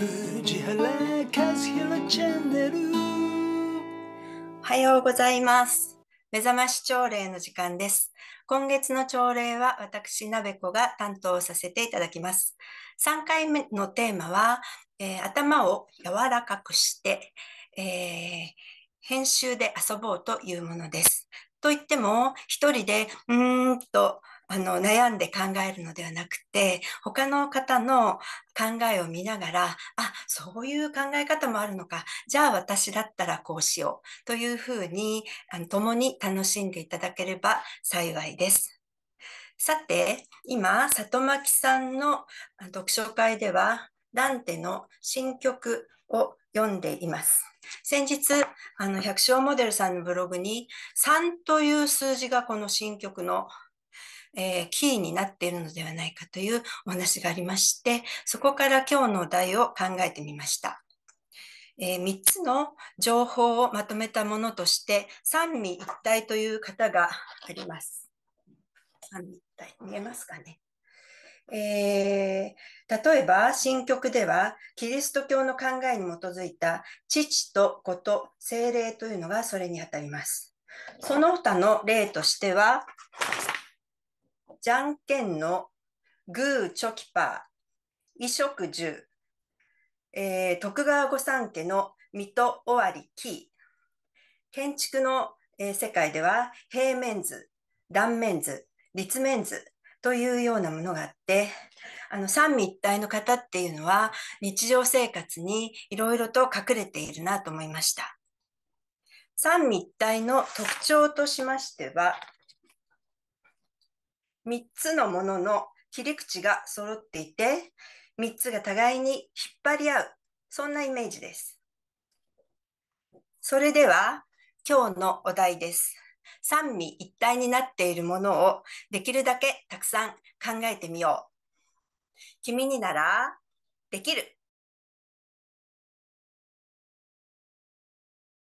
おはようございます目覚まし朝礼の時間です今月の朝礼は私なべこが担当させていただきます3回目のテーマは、えー、頭を柔らかくして、えー、編集で遊ぼうというものですといっても一人でうーんとあの悩んで考えるのではなくて他の方の考えを見ながらあそういう考え方もあるのかじゃあ私だったらこうしようというふうにあの共に楽しんでいただければ幸いです。さて今里巻さんの読書会ではダンテの新曲を読んでいます。先日、あの、百姓モデルさんのブログに、3という数字がこの新曲のえー、キーになっているのではないかというお話がありまして、そこから今日のお題を考えてみました。えー、3つの情報をまとめたものとして、三味一体という方があります。三味一体、見えますかね。えー、例えば、新曲では、キリスト教の考えに基づいた、父と子と精霊というのがそれにあたります。その他の例としては、じゃんけんのグーチョキパー、衣食住、えー、徳川御三家の水戸尾張木、建築の、えー、世界では平面図、断面図、立面図というようなものがあって、あの三位一体の方っていうのは日常生活にいろいろと隠れているなと思いました。三位一体の特徴としましては、3つのものの切り口が揃っていて、3つが互いに引っ張り合う、そんなイメージです。それでは、今日のお題です。三位一体になっているものをできるだけたくさん考えてみよう。君にならできる